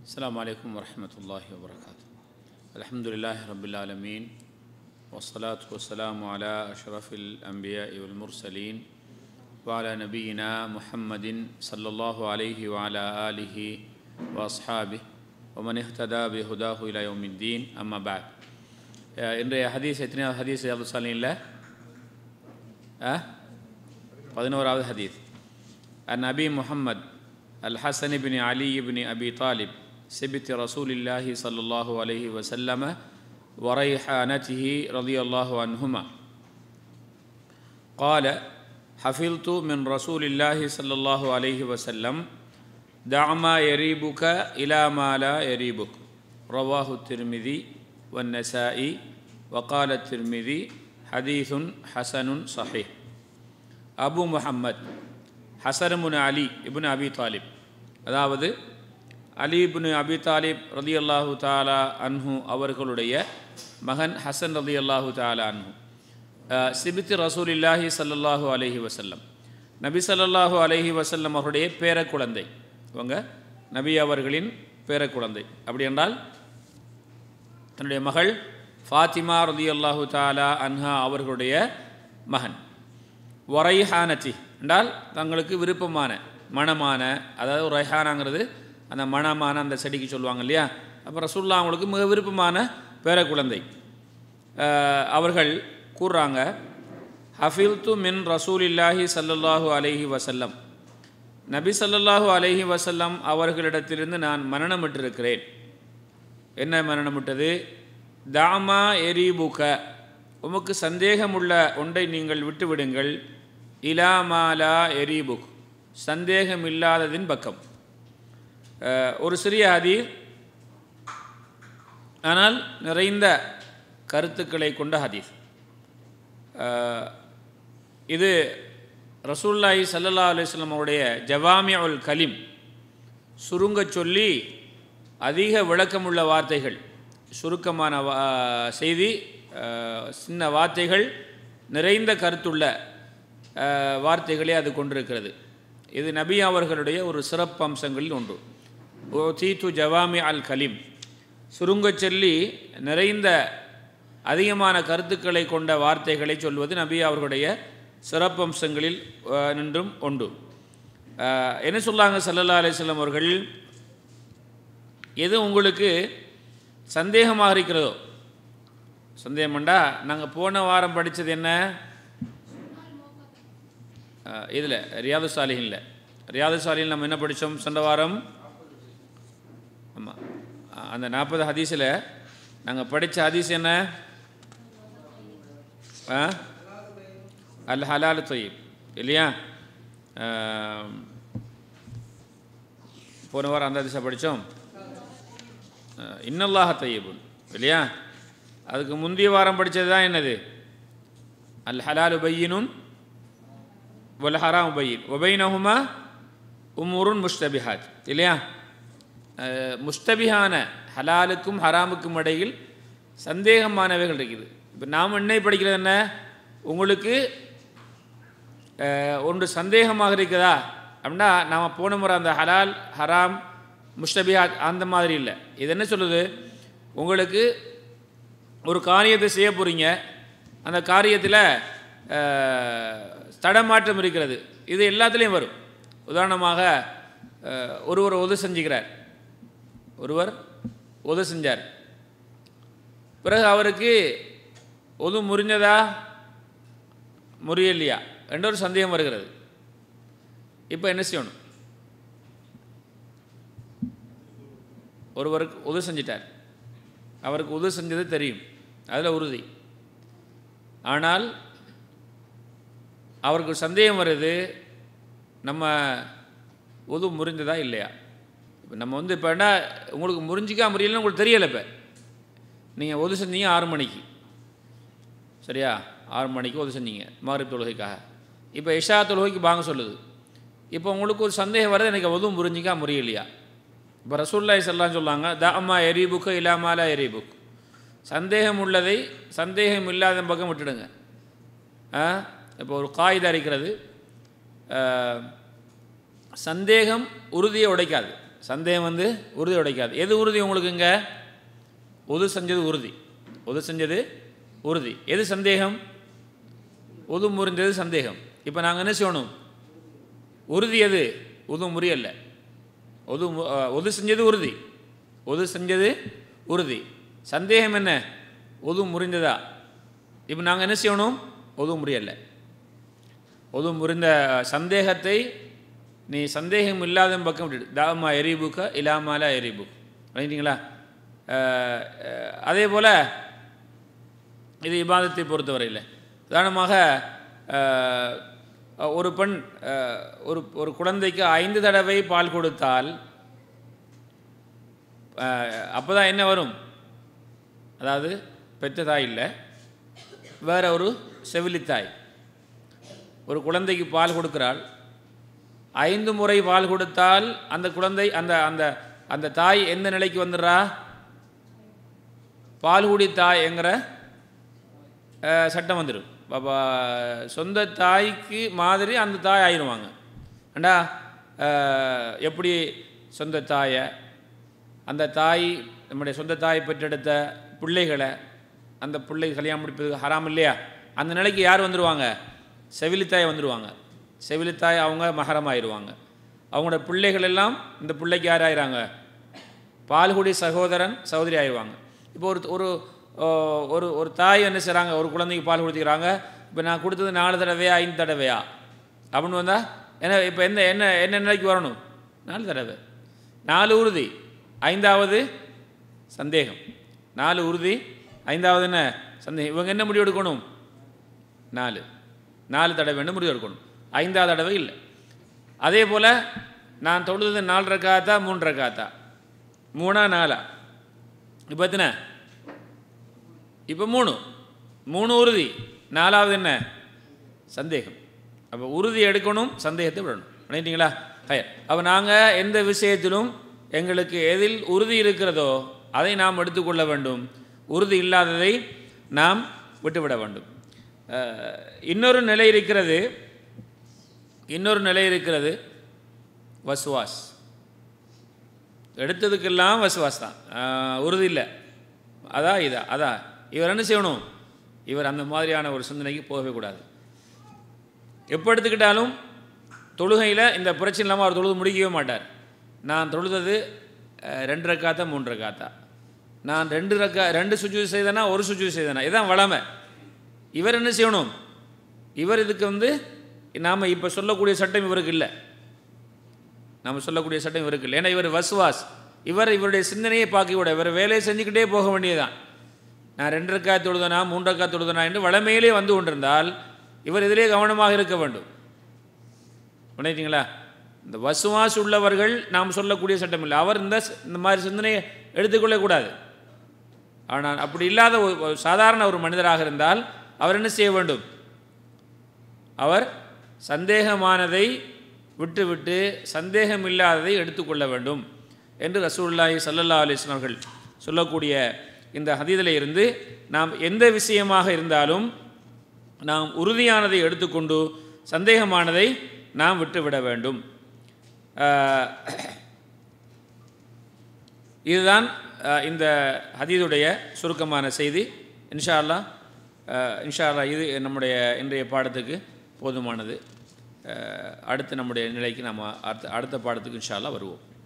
السلام عليكم ورحمة الله وبركاته الحمد لله رب العالمين والصلاة والسلام على أشرف الأنبياء والمرسلين وعلى نبينا محمد صلى الله عليه وعلى آله وأصحابه ومن اهتدى بهداه إلى يوم الدين أما بعد إن இன்றைய ஹதீஸ் எத்தனையாவது ஹதீஸ் அப்துல் சலீனில் الله أه؟ قدنا அன் حديث النبي محمد الحسن بن علي بن أبي طالب سبت رسول الله صلى الله عليه وسلم وريحانته رضي الله عنهما قال حفظت من رسول الله صلى الله عليه وسلم دع ما يريبك إلى ما لا يريبك رواه الترمذي والنسائي وقال الترمذي حديث حسن صحيح أبو محمد حسن بن علي ابن أبي طالب அதாவது அலிபுனு அபி தாலிப் ரதி அல்லாஹு தாலா அன்ஹு அவர்களுடைய மகன் ஹசன் ரதி அல்லாஹு தாலா அன்ஹு சிபித்து ரசூல் இல்லாஹி சல்லாஹு அலஹி வசல்லம் நபி சல்லாஹு அலஹி வசல்லம் அவருடைய பேரக்குழந்தை இவங்க நபி அவர்களின் பேரக்குழந்தை அப்படி என்றால் தன்னுடைய மகள் ஃபாத்திமா ரதி அல்லாஹு தாலா அன்ஹா அவர்களுடைய மகன் ஒரைஹானச்சி என்றால் தங்களுக்கு விருப்பமான மனமான அதாவது ஒரு அந்த மணமான அந்த செடிக்கு சொல்லுவாங்க இல்லையா அப்போ ரசுல்லா அவங்களுக்கு மிக விருப்பமான பேர குழந்தை அவர்கள் கூறுறாங்க ஹஃபில்து மின் ரசூல் இல்லாஹி சல்லல்லாஹு அலஹி வசல்லம் நபி சல்லல்லாஹு அலஹி வசல்லம் அவர்களிடத்திலிருந்து நான் மரணமிட்டிருக்கிறேன் என்ன மரணமிட்டது தாமா எரிபுக உமக்கு சந்தேகமுள்ள ஒன்றை நீங்கள் விட்டுவிடுங்கள் இலாமாலா எரிபுக் சந்தேகம் இல்லாததின் பக்கம் ஒரு சிறிய ஹதீர் ஆனால் நிறைந்த கருத்துக்களை கொண்ட ஹதீஸ் இது ரசூல்லாஹி சல்லா அலுவலம் அவருடைய ஜவாமி அல் கலிம் சுருங்க சொல்லி அதிக விளக்கமுள்ள வார்த்தைகள் சுருக்கமான செய்தி சின்ன வார்த்தைகள் நிறைந்த கருத்துள்ள வார்த்தைகளே அது கொண்டிருக்கிறது இது நபி அவர்களுடைய ஒரு சிறப்பு அம்சங்களில் ஒன்று ஓதீத்து ஜவாமி அல் கலீம் சுருங்கச் சொல்லி நிறைந்த அதிகமான கருத்துக்களை கொண்ட வார்த்தைகளை சொல்வது நபி அவர்களுடைய சிறப்பம்சங்களில் நின்றும் உண்டு என்ன சொல்லாங்க சல்லல்லா அலிஸ்லாம் அவர்கள் எது உங்களுக்கு சந்தேகமாக இருக்கிறதோ சந்தேகம்ண்டா நாங்கள் போன வாரம் படித்தது என்ன இதில் ரியாது சாலிகளில் ரியாது சாலையில் நம்ம என்ன படித்தோம் சென்ற வாரம் அந்த நாற்பது ஹதீஸில் நாங்கள் படித்த ஹதீஸ் என்ன அல் ஹலால் தொயிப் இல்லையா போன வாரம் அந்த ஹதீஸை படித்தோம் இன்னல்லாஹ தொயீபுன் இல்லையா அதுக்கு முந்தைய வாரம் படித்தது தான் என்னது அல் ஹலால் உபையினும் வல் ஹராம் உபையின் உம் உம்முருன் முஷ்தபிஹாத் இல்லையா முஸ்தபிஹான ஹலாலுக்கும் ஹராமுக்கும் இடையில் சந்தேகமானவைகள் இருக்குது இப்போ நாம் என்ன படிக்கிறது என்ன உங்களுக்கு ஒன்று சந்தேகமாக இருக்குதா அப்படின்னா நாம் போன முறை அந்த ஹலால் ஹராம் முஷ்டபிஹா அந்த மாதிரி இல்லை இது என்ன சொல்லுது உங்களுக்கு ஒரு காரியத்தை செய்ய போகிறீங்க அந்த காரியத்தில் தடமாற்றம் இருக்கிறது இது எல்லாத்துலேயும் வரும் உதாரணமாக ஒருவர் உதவி செஞ்சுக்கிறார் ஒருவர் உதவி செஞ்சார் பிறகு அவருக்கு ஒது முறிஞ்சதா முறியலையா என்ற ஒரு சந்தேகம் வருகிறது இப்போ என்ன செய்யணும் ஒருவருக்கு உதவி செஞ்சிட்டார் அவருக்கு உதவி செஞ்சது தெரியும் அதில் உறுதி ஆனால் அவருக்கு சந்தேகம் வருது நம்ம உது முறிஞ்சதா இல்லையா இப்போ நம்ம வந்து இப்போ என்ன உங்களுக்கு முறிஞ்சிக்கா முடியலன்னு உங்களுக்கு தெரியலை இப்போ நீங்கள் ஒது செஞ்சீங்க ஆறு மணிக்கு சரியா ஆறு மணிக்கு ஒது செஞ்சீங்க மாரிப் தொழுகைக்காக இப்போ இஷா தொழுகைக்கு வாங்க சொல்லுது இப்போ உங்களுக்கு ஒரு சந்தேகம் வரது எனக்கு ஒதுவும் புரிஞ்சிக்கா முறியலையா இப்போ ரசூல்லாய் செல்லாம் சொல்லுவாங்க த அம்மா எரி புக்கு இல்லாமலா எரி புக் சந்தேகம் உள்ளதை சந்தேகம் இல்லாத பக்கம் விட்டுடுங்க இப்போ ஒரு காய்தறிக்கிறது சந்தேகம் உறுதியை உடைக்காது சந்தேகம் வந்து உறுதி உடைக்காது எது உறுதி உங்களுக்கு இங்கே உது செஞ்சது உறுதி ஒது செஞ்சது உறுதி எது சந்தேகம் ஒது முறிஞ்சது சந்தேகம் இப்போ நாங்கள் என்ன செய்யணும் உறுதி எது ஒது முறியல்ல உது உது செஞ்சது உறுதி ஒது செஞ்சது உறுதி சந்தேகம் என்ன ஒது முறிந்ததா இப்போ நாங்கள் என்ன செய்யணும் ஒது முறியல்ல ஒது முறிந்த சந்தேகத்தை நீ சந்தேகம் இல்லாத பக்கம் விட்டுடு தாமா எரிபுக்கா இல்லாமலா எரிபுக் பண்ணிட்டீங்களா அதே போல் இது இபாதத்தை பொறுத்தவரையில் உதாரணமாக ஒரு பெண் ஒரு ஒரு குழந்தைக்கு ஐந்து தடவை பால் கொடுத்தால் அப்போ தான் என்ன வரும் அதாவது பெற்ற தாய் இல்லை வேற ஒரு செவிலித்தாய் ஒரு குழந்தைக்கு பால் கொடுக்குறாள் ஐந்து முறை பால் கொடுத்தால் அந்த குழந்தை அந்த அந்த அந்த தாய் எந்த நிலைக்கு வந்துடுறா பால்குடி என்கிற சட்டம் வந்துடும் பாபா சொந்த தாய்க்கு மாதிரி அந்த தாய் ஆயிடுவாங்க ஏண்டா எப்படி சொந்த தாயை அந்த தாய் நம்முடைய சொந்த தாய் பெற்றெடுத்த பிள்ளைகளை அந்த பிள்ளை கல்யாணம் முடிப்பதுக்கு ஹராம் இல்லையா அந்த நிலைக்கு யார் வந்துடுவாங்க செவிலி வந்துடுவாங்க செவிலித்தாய் அவங்க மகரம் ஆயிடுவாங்க அவங்களோட பிள்ளைகள் எல்லாம் இந்த பிள்ளைக்கு யார் ஆயிடுறாங்க பால்குடி சகோதரன் சகோதரி ஆயிடுவாங்க இப்போ ஒரு ஒரு ஒரு ஒரு தாய் என்ன செய்கிறாங்க ஒரு குழந்தைக்கு பால் கொடுத்துக்கிறாங்க இப்போ நான் கொடுத்தது நாலு தடவையா ஐந்து தடவையா அப்படின்னு வந்தால் என்ன இப்போ என்ன என்ன என்ன நிலைக்கு வரணும் நாலு தடவை நாலு உறுதி ஐந்தாவது சந்தேகம் நாலு உறுதி ஐந்தாவது என்ன சந்தேகம் இவங்க என்ன முடிவு எடுக்கணும் நாலு நாலு தடவை முடிவு எடுக்கணும் ஐந்தாவது தடவை இல்லை அதே போல் நான் தொழுது நாலு காத்தா மூன்றரை காத்தா மூணா நாலா இப்போ எத்தனை இப்போ மூணு மூணு உறுதி நாலாவது என்ன சந்தேகம் அப்போ உறுதி எடுக்கணும் சந்தேகத்தை விடணும் பண்ணிட்டீங்களா ஹயர் அப்போ நாங்கள் எந்த விஷயத்திலும் எங்களுக்கு எதில் உறுதி இருக்கிறதோ அதை நாம் எடுத்துக்கொள்ள வேண்டும் உறுதி இல்லாததை நாம் விட்டுவிட வேண்டும் இன்னொரு நிலை இருக்கிறது இன்னொரு நிலை இருக்கிறது வசுவாஸ் எடுத்ததுக்கெல்லாம் வசுவாஸ் தான் உறுதி இல்லை அதான் இதா அதான் இவர் என்ன செய்யணும் இவர் அந்த மாதிரியான ஒரு சிந்தனைக்கு போகவே கூடாது எப்போ எடுத்துக்கிட்டாலும் தொழுகையில் இந்த பிரச்சனை இல்லாமல் அவர் தொழுது முடிக்கவே மாட்டார் நான் தொழுதது ரெண்டு ரக்காத்தா மூன்று ரக்காத்தா நான் ரெண்டு ரக்கா ரெண்டு சுஜூ செய்தேன்னா ஒரு சுஜூ செய்தேனா இதுதான் வளமை இவர் என்ன செய்யணும் இவர் இதுக்கு வந்து நாம் இப்போ சொல்லக்கூடிய சட்டம் இவருக்கு இல்லை நாம் சொல்லக்கூடிய சட்டம் இவருக்கு இல்லை ஏன்னா இவர் வசுவாஸ் இவர் இவருடைய சிந்தனையை பார்க்க விட இவர் வேலையை செஞ்சுக்கிட்டே போக வேண்டியதுதான் நான் ரெண்டரைக்கா தொழுதனா மூன்றக்கா தொழுதனா என்று வளமையிலே வந்து கொண்டிருந்தால் இவர் இதிலே கவனமாக இருக்க வேண்டும் நினைச்சிங்களா இந்த வசுவாஸ் உள்ளவர்கள் நாம் சொல்லக்கூடிய சட்டம் இல்லை அவர் இந்த இந்த மாதிரி சிந்தனையை எடுத்துக்கொள்ளக்கூடாது ஆனால் அப்படி இல்லாத ஒரு சாதாரண ஒரு மனிதராக இருந்தால் அவர் என்ன செய்ய வேண்டும் அவர் சந்தேகமானதை விட்டுவிட்டு சந்தேகம் இல்லாததை எடுத்துக்கொள்ள வேண்டும் என்று ரசூல்லாஹி சல்லல்லா அலிஸ்லாம் சொல்லக்கூடிய இந்த ஹதீதில் இருந்து நாம் எந்த விஷயமாக இருந்தாலும் நாம் உறுதியானதை எடுத்துக்கொண்டு சந்தேகமானதை நாம் விட்டுவிட வேண்டும் இதுதான் இந்த ஹதீதுடைய சுருக்கமான செய்தி இன்ஷா அல்லா இன்ஷா அல்லா இது நம்முடைய இன்றைய பாடத்துக்கு போதுமானது அடுத்து நம்முடைய நிலைக்கு நம்ம அடுத்த அடுத்த பாடத்துக்கு இன்ஷால்லாம் வருவோம்